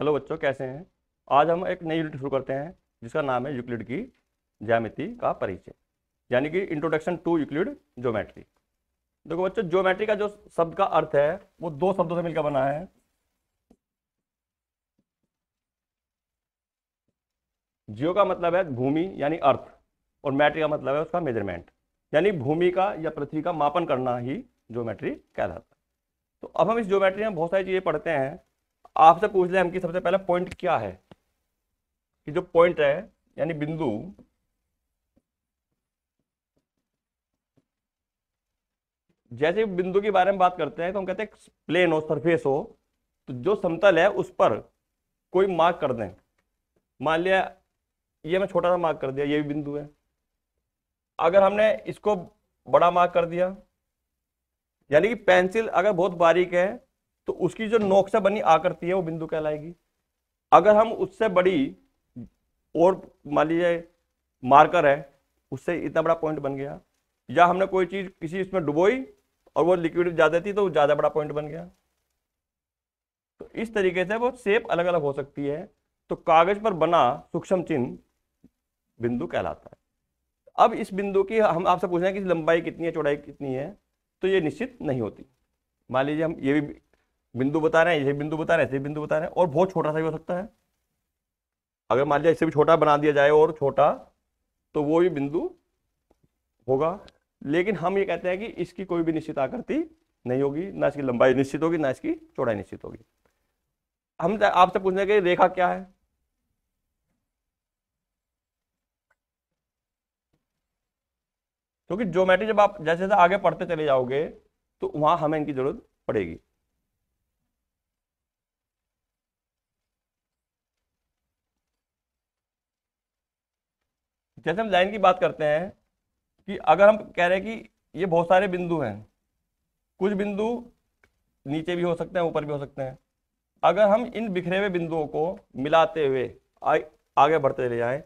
hello बच्चों कैसे हैं आज हम एक नई यूनिट शुरू करते हैं जिसका नाम है यूक्लिड की ज्यामिति का परिचय यानी कि इंट्रोडक्शन टू यूक्लिड ज्योमेट्री देखो बच्चों ज्योमेट्री का जो शब्द का अर्थ है वो दो शब्दों से मिलकर बना है जियो का मतलब है भूमि यानी अर्थ और मैट्री का मतलब है उसका मेजरमेंट यानी भूमि का या पृथ्वी का मापन करना ही ज्योमेट्री कहलाता है तो अब हम इस ज्योमेट्री में बहुत सारी चीज़ें पढ़ते हैं आपसे पूछ लें हम कि सबसे पहला पॉइंट क्या है कि जो पॉइंट है यानी बिंदु जैसे बिंदु के बारे में बात करते हैं तो हम कहते हैं प्लेन हो सरफेस हो तो जो समतल है उस पर कोई मार्क कर दें मान लिया ये मैं छोटा सा मार्क कर दिया ये भी बिंदु है अगर हमने इसको बड़ा मार्क कर दिया यानी कि पेंसिल अगर बहुत बारीक है तो उसकी जो नोक से बनी आकृति है वो बिंदु कहलाएगी अगर हम उससे बड़ी और मान लीजिए मार्कर है उससे इतना बड़ा पॉइंट बन गया या हमने कोई चीज़ किसी इसमें डुबोई और वो लिक्विड ज़्यादा थी तो ज़्यादा बड़ा पॉइंट बन गया तो इस तरीके से वो शेप अलग अलग हो सकती है तो कागज पर बना सूक्ष्म चिन्ह बिंदु कहलाता है अब इस बिंदु की हम आपसे पूछ रहे हैं कि लंबाई कितनी है चौड़ाई कितनी है तो ये निश्चित नहीं होती मान लीजिए हम ये भी बिंदु बता रहे हैं ऐसे बिंदु बता रहे हैं ऐसे बिंदु बता रहे हैं और बहुत छोटा सा भी हो सकता है अगर मान लिया इससे भी छोटा बना दिया जाए और छोटा तो वो भी बिंदु होगा लेकिन हम ये कहते हैं कि इसकी कोई भी निश्चित आकृति नहीं होगी ना इसकी लंबाई निश्चित होगी ना इसकी चौड़ाई निश्चित होगी हम आपसे पूछने के रेखा क्या है क्योंकि ज्योमेट्री जब आप जैसे जैसे आगे पढ़ते चले जाओगे तो वहां हमें इनकी जरूरत पड़ेगी जैसे हम लाइन की बात करते हैं कि अगर हम कह रहे हैं कि ये बहुत सारे बिंदु हैं कुछ बिंदु नीचे भी हो सकते हैं ऊपर भी हो सकते हैं अगर हम इन बिखरे हुए बिंदुओं को मिलाते हुए आगे बढ़ते ले जाएं,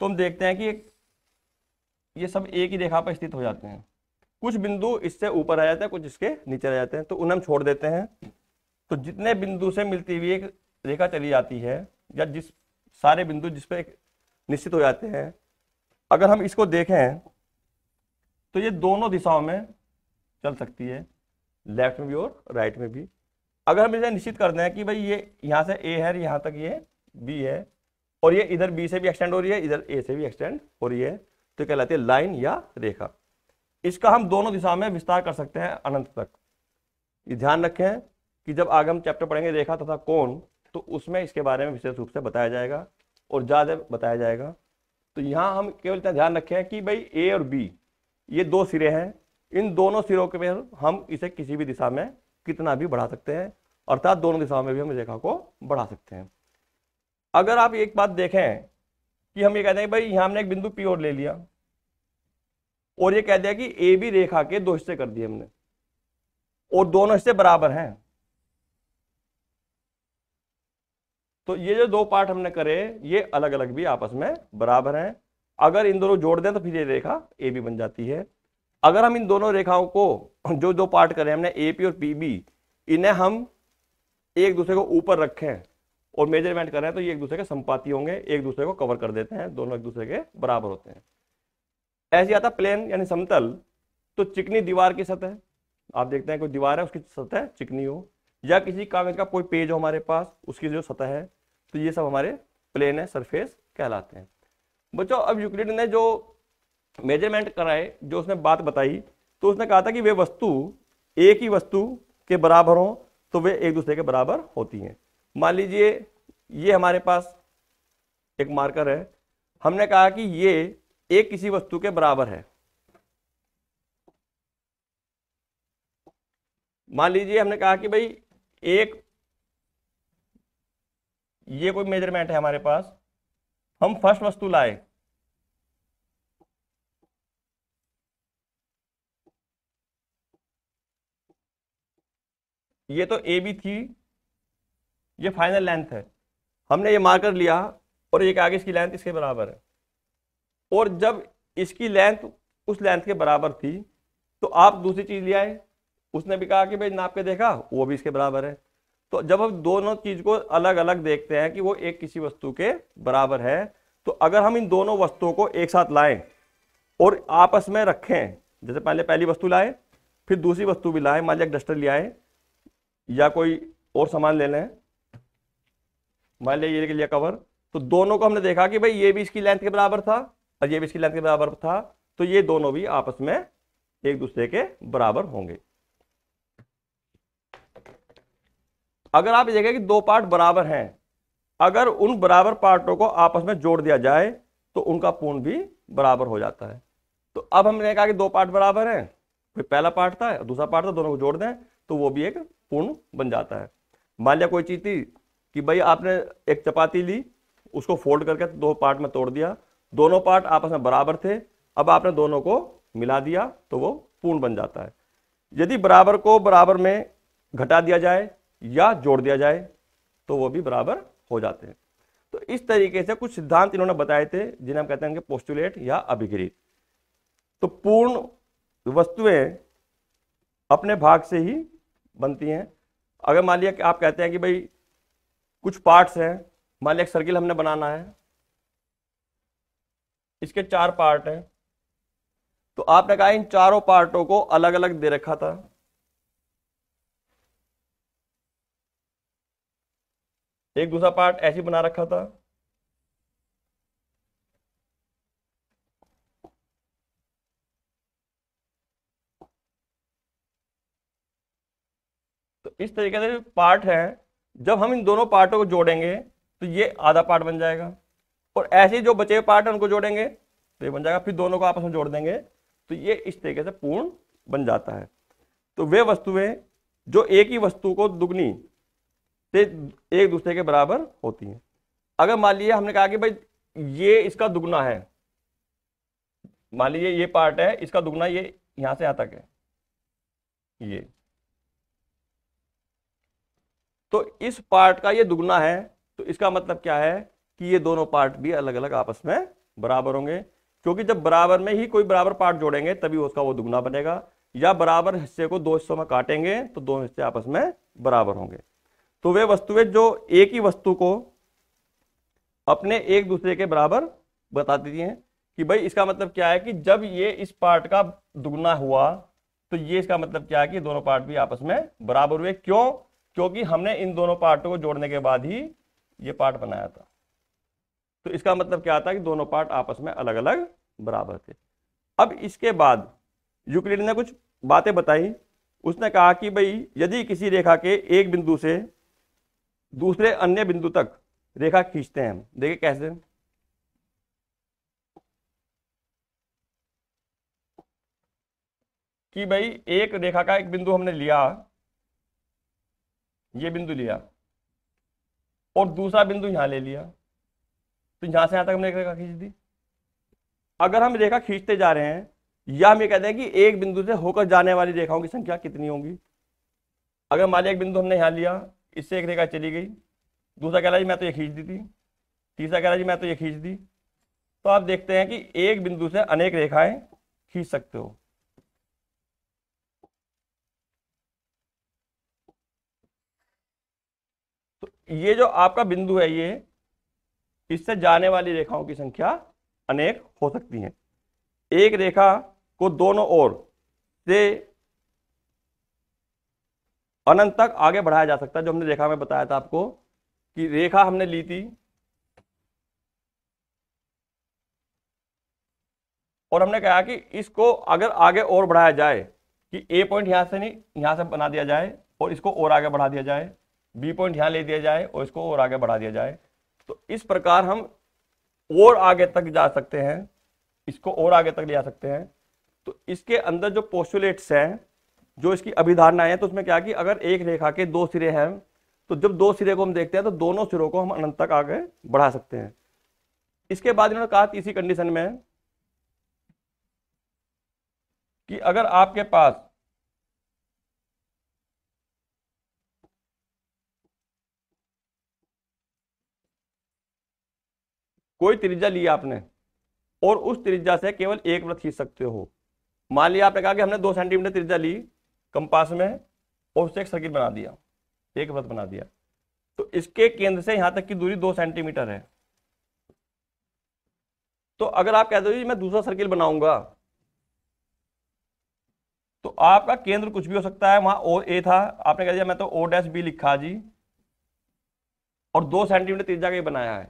तो हम देखते हैं कि ये सब एक ही रेखा पर स्थित हो जाते हैं कुछ बिंदु इससे ऊपर आ जाते हैं कुछ इसके नीचे रह जाते हैं तो उन्हें हम छोड़ देते हैं तो जितने बिंदु से मिलती हुई एक रेखा चली जाती है या जिस सारे बिंदु जिस पर निश्चित हो जाते हैं अगर हम इसको देखें तो ये दोनों दिशाओं में चल सकती है लेफ्ट में भी और राइट में भी अगर हम इसे निश्चित कर दें कि भाई ये यहाँ से ए है यहाँ तक ये बी है और ये इधर बी से भी एक्सटेंड हो रही है इधर ए से भी एक्सटेंड हो रही है तो कहलाती है लाइन या रेखा इसका हम दोनों दिशा में विस्तार कर सकते हैं अनंत तक ये ध्यान रखें कि जब आगे हम चैप्टर पढ़ेंगे रेखा तथा कौन तो उसमें इसके बारे में विशेष रूप से बताया जाएगा और ज़्यादा बताया जाएगा तो यहाँ हम केवल इतना ध्यान रखें कि भाई ए और बी ये दो सिरे हैं इन दोनों सिरों के पर हम इसे किसी भी दिशा में कितना भी बढ़ा सकते हैं अर्थात दोनों दिशाओं में भी हम रेखा को बढ़ा सकते हैं अगर आप एक बात देखें कि हम ये कहते हैं भाई यहाँ हमने एक बिंदु पी और ले लिया और ये कह दिया कि ए बी रेखा के दो हिस्से कर दिए हमने और दोनों हिस्से बराबर हैं तो ये जो दो पार्ट हमने करे ये अलग अलग भी आपस में बराबर हैं अगर इन दोनों जोड़ दें तो फिर ये रेखा ए बी बन जाती है अगर हम इन दोनों रेखाओं को जो दो पार्ट करें हमने ए पी और पी बी इन्हें हम एक दूसरे को ऊपर रखें और मेजरमेंट करें तो ये एक दूसरे के संपाती होंगे एक दूसरे को कवर कर देते हैं दोनों एक दूसरे के बराबर होते हैं ऐसे आता प्लेन यानी समतल तो चिकनी दीवार की सतह आप देखते हैं कोई दीवार है उसकी सतह चिकनी हो या किसी कागज का कोई पेज हो हमारे पास उसकी जो सतह है तो ये सब हमारे प्लेन है सरफेस कहलाते हैं बच्चों अब यूक्लिड ने जो मेजरमेंट कराए जो उसने बात बताई तो उसने कहा था कि वे वस्तु एक ही वस्तु के बराबर हों तो वे एक दूसरे के बराबर होती हैं मान लीजिए ये हमारे पास एक मार्कर है हमने कहा कि ये एक किसी वस्तु के बराबर है मान लीजिए हमने कहा कि भाई एक ये कोई मेजरमेंट है हमारे पास हम फर्स्ट वस्तु लाए ये तो ए बी थी ये फाइनल लेंथ है हमने ये मार्कर लिया और ये आगे इसकी लेंथ इसके बराबर है और जब इसकी लेंथ उस लेंथ के बराबर थी तो आप दूसरी चीज़ ले आए उसने भी कहा कि भाई नाप के देखा वो भी इसके बराबर है तो जब हम दोनों चीज को अलग अलग देखते हैं कि वो एक किसी वस्तु के बराबर है तो अगर हम इन दोनों वस्तुओं को एक साथ लाएं और आपस में रखें जैसे पहले पहली वस्तु लाए फिर दूसरी वस्तु भी लाए मान लिया डस्टर ले आए या कोई और सामान ले लें मान लिया ये लिया कवर तो दोनों को हमने देखा कि भाई ये भी इसकी लेंथ के बराबर था और ये भी इसकी लेंथ के बराबर था तो ये दोनों भी आपस में एक दूसरे के बराबर होंगे अगर आप देखें कि दो पार्ट बराबर हैं अगर उन बराबर पार्टों को आपस में जोड़ दिया जाए तो उनका पूर्ण भी बराबर हो जाता है तो अब हमने कहा कि दो पार्ट बराबर हैं फिर पहला पार्ट था दूसरा पार्ट था दोनों को जोड़ दें तो वो भी एक पूर्ण बन जाता है मान लिया कोई चीज थी कि भाई आपने एक चपाती ली उसको फोल्ड करके दो पार्ट में तोड़ दिया दोनों पार्ट आपस में बराबर थे अब आपने दोनों को मिला दिया तो वो पूर्ण बन जाता है यदि बराबर को बराबर में घटा दिया जाए या जोड़ दिया जाए तो वो भी बराबर हो जाते हैं तो इस तरीके से कुछ सिद्धांत इन्होंने बताए थे जिन्हें हम कहते हैं पोस्टुलेट या अभिग्रीत तो पूर्ण वस्तुएं अपने भाग से ही बनती हैं अगर मान लिया कि आप कहते हैं कि भाई कुछ पार्ट्स हैं मान लिया एक सर्किल हमने बनाना है इसके चार पार्ट हैं तो आपने कहा इन चारों पार्टों को अलग अलग दे रखा था एक दूसरा पार्ट ऐसे बना रखा था तो इस तरीके से पार्ट है जब हम इन दोनों पार्टों को जोड़ेंगे तो ये आधा पार्ट बन जाएगा और ऐसे जो बचे हुए पार्ट है उनको जोड़ेंगे तो ये बन जाएगा फिर दोनों को आपस में जोड़ देंगे तो ये इस तरीके से पूर्ण बन जाता है तो वे वस्तुएं जो एक ही वस्तु को दुगनी से एक दूसरे के बराबर होती हैं अगर मान लीजिए हमने कहा कि भाई ये इसका दुगना है मान लीजिए ये पार्ट है इसका दुगना ये यहां से यहां तक है ये तो इस पार्ट का ये दुगना है तो इसका मतलब क्या है कि ये दोनों पार्ट भी अलग अलग आपस में बराबर होंगे क्योंकि जब बराबर में ही कोई बराबर पार्ट जोड़ेंगे तभी उसका वो दुगना बनेगा या बराबर हिस्से को दो हिस्सों में काटेंगे तो दो हिस्से आपस में बराबर होंगे तो वे वस्तुएं जो एक ही वस्तु को अपने एक दूसरे के बराबर बता देती हैं कि भाई इसका मतलब क्या है कि जब ये इस पार्ट का दुगना हुआ तो ये इसका मतलब क्या है कि दोनों पार्ट भी आपस में बराबर हुए क्यों क्योंकि हमने इन दोनों पार्टों को जोड़ने के बाद ही ये पार्ट बनाया था तो इसका मतलब क्या था कि दोनों पार्ट आपस में अलग अलग बराबर थे अब इसके बाद यूक्लिड ने कुछ बातें बताई उसने कहा कि भाई यदि किसी रेखा के एक बिंदु से दूसरे अन्य बिंदु तक रेखा खींचते हैं देखिए कैसे कि भाई एक रेखा का एक बिंदु हमने लिया ये बिंदु लिया और दूसरा बिंदु यहां ले लिया तो यहां से यहां तक हमने एक रेखा खींच दी अगर हम रेखा खींचते जा रहे हैं या हम ये कहते हैं कि एक बिंदु से होकर जाने वाली रेखाओं की संख्या कितनी होगी अगर मान लिया एक बिंदु हमने यहां लिया इससे एक रेखा चली गई दूसरा कह रहा जी मैं तो ये खींच दी थी तीसरा कह रहा जी मैं तो ये खींच दी तो आप देखते हैं कि एक बिंदु से अनेक रेखाएं खींच सकते हो तो ये जो आपका बिंदु है ये इससे जाने वाली रेखाओं की संख्या अनेक हो सकती है एक रेखा को दोनों ओर से अनंत तक आगे बढ़ाया जा सकता है जो हमने रेखा में बताया था आपको कि रेखा हमने ली थी और हमने कहा कि इसको अगर आगे और बढ़ाया जाए कि ए पॉइंट यहां से नहीं यहां से बना दिया जाए और इसको और आगे बढ़ा दिया जाए बी पॉइंट यहां ले दिया जाए और इसको और आगे बढ़ा दिया जाए तो इस प्रकार हम और आगे तक जा सकते हैं इसको और आगे तक ले जा सकते हैं तो इसके अंदर जो पोस्टुलेट्स हैं जो इसकी अभिधारणाएं हैं तो उसमें क्या कि अगर एक रेखा के दो सिरे हैं तो जब दो सिरे को हम देखते हैं तो दोनों सिरों को हम अनंत तक आगे बढ़ा सकते हैं इसके बाद इन्होंने कहा तीसरी कंडीशन में कि अगर आपके पास कोई त्रिज्या लिया आपने और उस त्रिज्या से केवल एक वृत्त खींच सकते हो मान लिया आपने कहा कि हमने दो सेंटीमीटर त्रिज्या ली कंपास में और उससे एक सर्किट बना दिया एक वृत्त बना दिया तो इसके केंद्र से यहां तक की दूरी दो सेंटीमीटर है तो अगर आप कहते हो मैं दूसरा सर्किल बनाऊंगा तो आपका केंद्र कुछ भी हो सकता है वहां ओ ए था आपने कह दिया मैं तो ओ डैश बी लिखा जी और दो सेंटीमीटर तीजा का बनाया है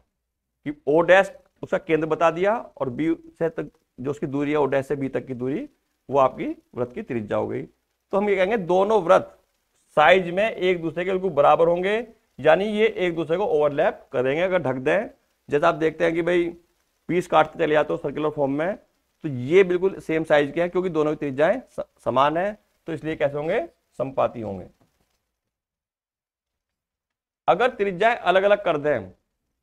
कि ओ डैश उसका केंद्र बता दिया और बी से तक जो उसकी दूरी है ओ डैश से बी तक की दूरी वो आपकी व्रत की त्रिज्या हो गई तो हम ये कहेंगे दोनों व्रत साइज में एक दूसरे के बिल्कुल बराबर होंगे यानी ये एक दूसरे को ओवरलैप करेंगे अगर ढक दें जैसे आप देखते हैं कि भाई पीस काटते चले जाते हो सर्कुलर फॉर्म में तो ये बिल्कुल सेम साइज के हैं क्योंकि दोनों की त्रिज्याएं समान है तो इसलिए कैसे होंगे संपाती होंगे अगर त्रिज्याएं अलग अलग कर दें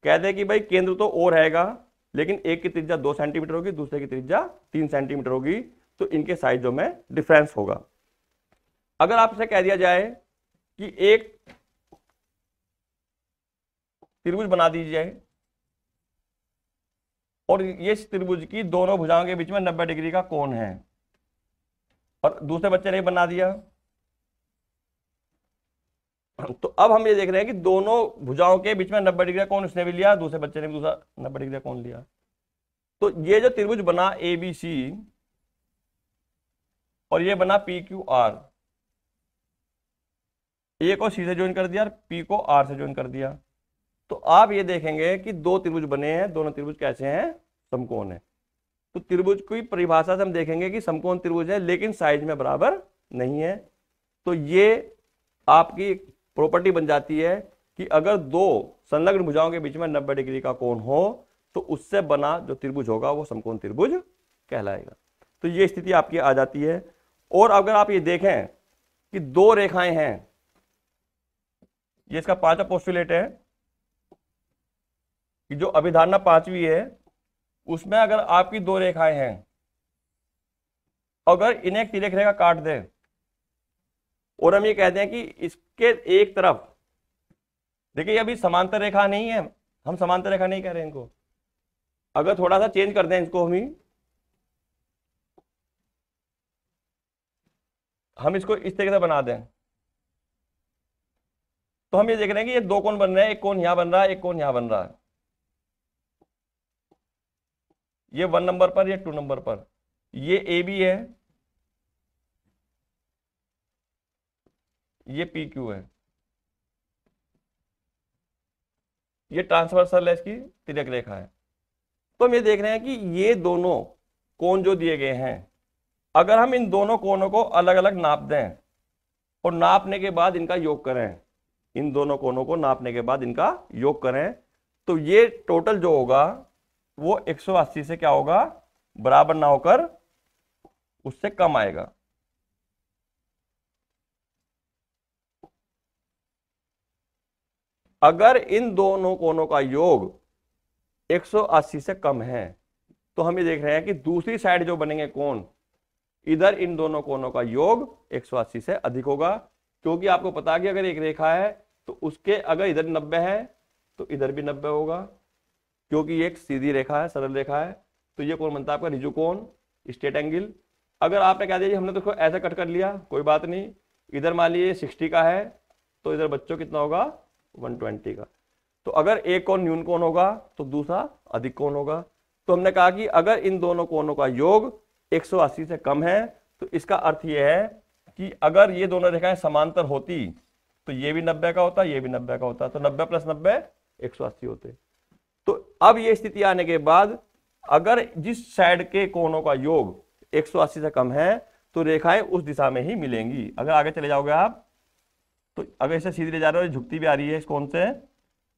कह दें कि भाई केंद्र तो ओ रहेगा लेकिन एक की त्रिज्या दो सेंटीमीटर होगी दूसरे की त्रिज्या तीन सेंटीमीटर होगी तो इनके साइजों में डिफरेंस होगा अगर आपसे कह दिया जाए कि एक त्रिभुज बना दीजिए और ये त्रिभुज की दोनों भुजाओं के बीच में 90 डिग्री का कोण है और दूसरे बच्चे ने बना दिया तो अब हम ये देख रहे हैं कि दोनों भुजाओं के बीच में 90 डिग्री का कोण उसने भी लिया दूसरे बच्चे ने भी दूसरा 90 डिग्री का कोण लिया तो ये जो त्रिभुज बना ए बी सी और ये बना पी क्यू आर ए को सी से ज्वाइन कर दिया और पी को आर से ज्वाइन कर दिया तो आप ये देखेंगे कि दो त्रिभुज बने हैं दोनों त्रिभुज कैसे हैं समकोण है तो त्रिभुज की परिभाषा से हम देखेंगे कि समकोण त्रिभुज है लेकिन साइज में बराबर नहीं है तो ये आपकी प्रॉपर्टी बन जाती है कि अगर दो संलग्न भुजाओं के बीच में 90 डिग्री का कोण हो तो उससे बना जो त्रिभुज होगा वो समकोण त्रिभुज कहलाएगा तो ये स्थिति आपकी आ जाती है और अगर आप ये देखें कि दो रेखाएं हैं ये इसका पांचवा पोस्टुलेट है कि जो अभिधारणा पांचवी है उसमें अगर आपकी दो रेखाएं हैं अगर इन्हें एक तिरेख रेखा काट दें और हम ये कहते हैं कि इसके एक तरफ देखिए अभी समांतर रेखा नहीं है हम समांतर रेखा नहीं कह रहे इनको अगर थोड़ा सा चेंज कर दें इसको हम ही हम इसको इस तरीके से बना दें तो हम ये देख रहे हैं कि ये दो कोण बन रहे हैं एक कोण यहां बन रहा है एक कोण यहां बन रहा है ये वन नंबर पर या टू नंबर पर ये ए बी है ये पी क्यू है ये ट्रांसवर्सल है इसकी तिरक रेखा है तो हम ये देख रहे हैं कि ये दोनों कोण जो दिए गए हैं अगर हम इन दोनों कोणों को अलग अलग नाप दें और नापने के बाद इनका योग करें इन दोनों कोनों को नापने के बाद इनका योग करें तो ये टोटल जो होगा वो 180 से क्या होगा बराबर ना होकर उससे कम आएगा अगर इन दोनों कोनों का योग 180 से कम है तो हम ये देख रहे हैं कि दूसरी साइड जो बनेंगे कोण इधर इन दोनों कोनों का योग 180 से अधिक होगा क्योंकि आपको पता कि अगर एक रेखा है तो उसके अगर इधर नब्बे है तो इधर भी नब्बे होगा क्योंकि ये एक सीधी रेखा है सरल रेखा है तो ये कौन बनता है आपका रिजुकोन स्टेट एंगल अगर आपने कह दिया हमने तो ऐसे ऐसा कट कर लिया कोई बात नहीं इधर मान लीजिए सिक्सटी का है तो इधर बच्चों कितना होगा वन ट्वेंटी का तो अगर एक कौन न्यून कौन होगा तो दूसरा अधिक कौन होगा तो हमने कहा कि अगर इन दोनों कोनों का योग 180 से कम है तो इसका अर्थ यह है कि अगर ये दोनों रेखाएं समांतर होती तो ये भी नब्बे का होता ये भी नब्बे का होता तो नब्बे प्लस नब्बे एक सौ अस्सी होते तो अब ये स्थिति आने के बाद अगर जिस साइड के कोनों का योग 180 से कम है तो रेखाएं उस दिशा में ही मिलेंगी अगर आगे चले जाओगे आप तो अगर इसे सीधे ले जा रहे हो झुकती भी आ रही है इस कोण से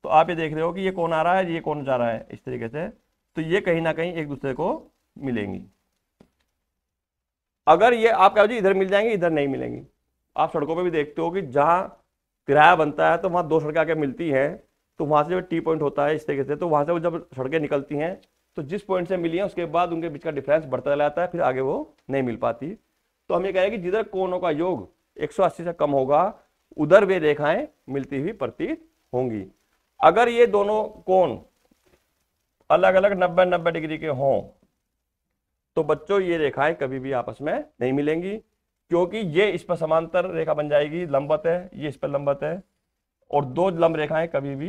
तो आप ये देख रहे हो कि ये कौन आ रहा है ये कौन जा रहा है इस तरीके से तो ये कहीं ना कहीं एक दूसरे को मिलेंगी अगर ये आप क्या इधर मिल जाएंगे इधर नहीं मिलेंगी आप सड़कों पर भी देखते हो कि जहां किराया बनता है तो वहाँ दो सड़कें आके मिलती हैं तो वहाँ से जब टी पॉइंट होता है इस तरीके से तो वहाँ से वो जब सड़कें निकलती हैं तो जिस पॉइंट से मिली हैं उसके बाद उनके बीच का डिफरेंस बढ़ता चला जाता है फिर आगे वो नहीं मिल पाती तो हम ये कह रहे हैं कि जिधर कोनों का योग 180 से कम होगा उधर वे रेखाएं मिलती हुई प्रतीत होंगी अगर ये दोनों कोण अलग अलग नब्बे नब्बे डिग्री के हों तो बच्चों ये रेखाएं कभी भी आपस में नहीं मिलेंगी क्योंकि ये इस पर समांतर रेखा बन जाएगी लंबत है ये इस पर लंबत है और दो लंब रेखाएं कभी भी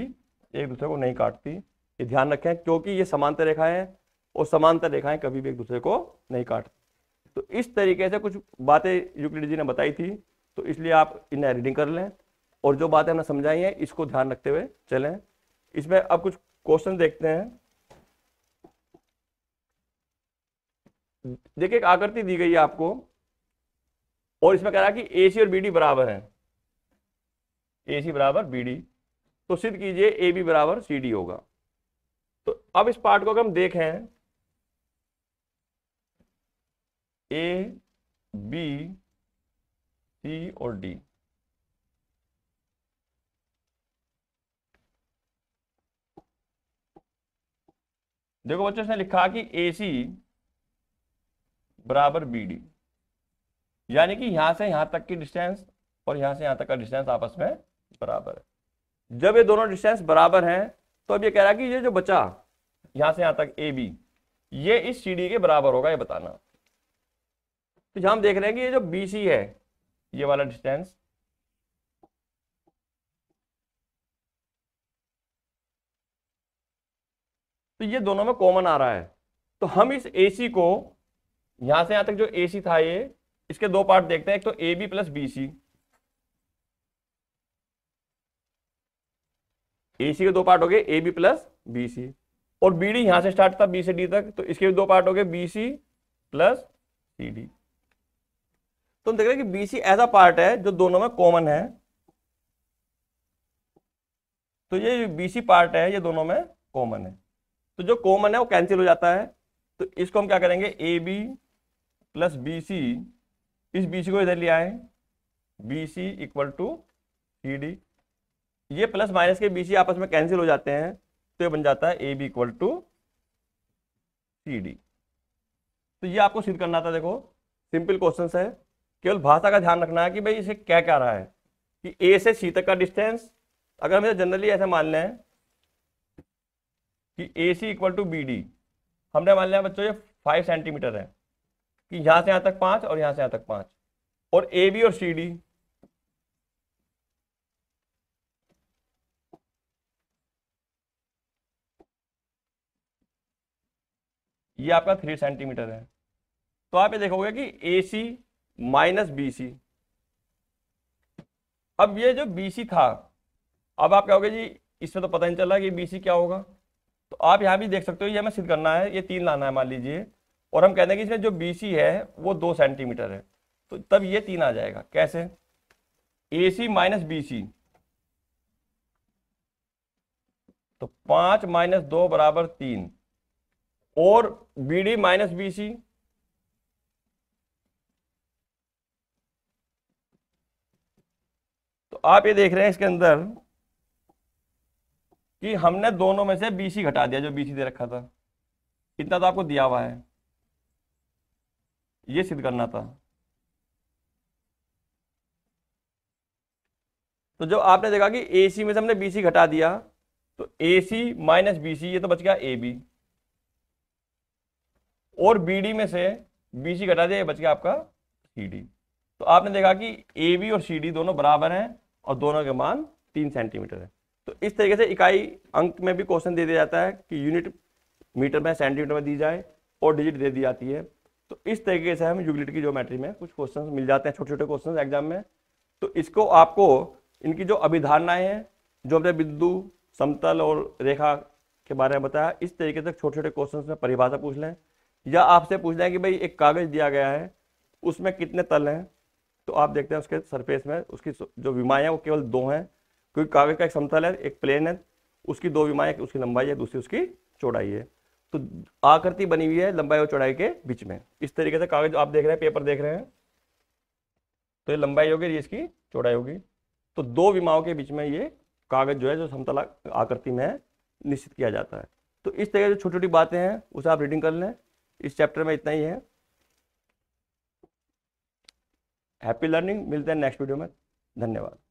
एक दूसरे को नहीं काटती ये ध्यान रखें क्योंकि ये समांतर रेखाएं और समांतर रेखाएं कभी भी एक दूसरे को नहीं काटती तो इस तरीके से कुछ बातें यूक्लिड जी ने बताई थी तो इसलिए आप इन्हें रीडिंग कर लें और जो बातें हमने समझाई हैं इसको ध्यान रखते हुए चलें इसमें अब कुछ क्वेश्चन देखते हैं देखिए एक आकृति दी गई है आपको और इसमें कह रहा कि ए और बी डी बराबर है ए सी बराबर बी डी तो सिद्ध कीजिए ए बी बराबर सी डी होगा तो अब इस पार्ट को अगर हम देखें ए बी सी और डी देखो बच्चों ने लिखा कि ए सी बराबर बी डी यानी कि यहां से यहां तक की डिस्टेंस और यहां से यहां तक का डिस्टेंस आपस में बराबर है जब ये दोनों डिस्टेंस बराबर हैं तो अब ये कह रहा है कि ये जो बचा यहां से यहां तक ए बी ये इस सी के बराबर होगा ये बताना तो यहाँ हम देख रहे हैं कि ये जो बी सी है ये वाला डिस्टेंस तो ये दोनों में कॉमन आ रहा है तो हम इस ए सी को यहां से यहां तक जो ए सी था ये इसके दो पार्ट देखते हैं एक तो A B plus B C A C के दो पार्ट हो गए A B plus B C और बी डी यहां से स्टार्ट था बी से डी तक तो इसके भी दो पार्ट हो गए B C plus C D तो हम देख रहे हैं कि बी सी ऐसा पार्ट है जो दोनों में कॉमन है तो ये बी सी पार्ट है ये दोनों में कॉमन है तो जो कॉमन है वो कैंसिल हो जाता है तो इसको हम क्या करेंगे A B plus B C इस सी को इधर लिया है B C equal to C D ये प्लस माइनस के बी सी आपस में कैंसिल हो जाते हैं तो ये बन जाता है A B equal to C D तो ये आपको सिद्ध करना था देखो सिंपल क्वेश्चन है केवल भाषा का ध्यान रखना है कि भाई इसे क्या क्या रहा है कि ए से सी तक का डिस्टेंस अगर हमें जनरली ऐसा मान लें कि A C equal to B D हमने मान लिया बच्चों ये फाइव सेंटीमीटर है कि यहां से यहां तक पांच और यहां से यहां तक पांच और ए बी और सी डी ये आपका थ्री सेंटीमीटर है तो आप ये देखोगे कि ए सी माइनस बी सी अब ये जो बी सी था अब आप कहोगे जी इसमें तो पता नहीं चला कि बी सी क्या होगा तो आप यहां भी देख सकते हो ये हमें सिद्ध करना है ये तीन लाना है मान लीजिए और हम कहते हैं कि इसमें जो बी सी है वो दो सेंटीमीटर है तो तब ये तीन आ जाएगा कैसे ए सी माइनस बी सी तो पांच माइनस दो बराबर तीन और B D minus B C तो आप ये देख रहे हैं इसके अंदर कि हमने दोनों में से बीसी घटा दिया जो बी सी दे रखा था इतना तो आपको दिया हुआ है ये सिद्ध करना था तो जब आपने देखा कि ए में से हमने बी घटा दिया तो ए सी माइनस बी ये तो बच गया ए बी और बी में से बी घटा दिया ये बच गया आपका सी तो आपने देखा कि ए बी और सी दोनों बराबर हैं और दोनों के मान तीन सेंटीमीटर है तो इस तरीके से इकाई अंक में भी क्वेश्चन दे दिया जाता है कि यूनिट मीटर में सेंटीमीटर में दी जाए और डिजिट दे दी जाती है तो इस तरीके से हमें यूक्लिड की ज्योमेट्री में कुछ क्वेश्चन मिल जाते हैं छोटे छोटे क्वेश्चन एग्जाम में तो इसको आपको इनकी जो अभिधारणाएं हैं जो हमने बिंदु समतल और रेखा के बारे में बताया इस तरीके से छोटे छोटे क्वेश्चन में परिभाषा पूछ लें या आपसे पूछ लें कि भाई एक कागज़ दिया गया है उसमें कितने तल हैं तो आप देखते हैं उसके सरफेस में उसकी जो विमाएँ हैं वो केवल दो हैं क्योंकि कागज़ का एक समतल है एक प्लेन है उसकी दो विमाएँ उसकी लंबाई है दूसरी उसकी चौड़ाई है तो आकृति बनी हुई है लंबाई और चौड़ाई के बीच में इस तरीके से कागज आप देख रहे हैं पेपर देख रहे हैं तो ये लंबाई होगी ये इसकी चौड़ाई होगी तो दो विमाओं के बीच में ये कागज जो है जो समतला आकृति में निश्चित किया जाता है तो इस तरीके से छोटी छोटी बातें हैं उसे आप रीडिंग कर लें इस चैप्टर में इतना ही है हैप्पी लर्निंग मिलते हैं नेक्स्ट वीडियो में धन्यवाद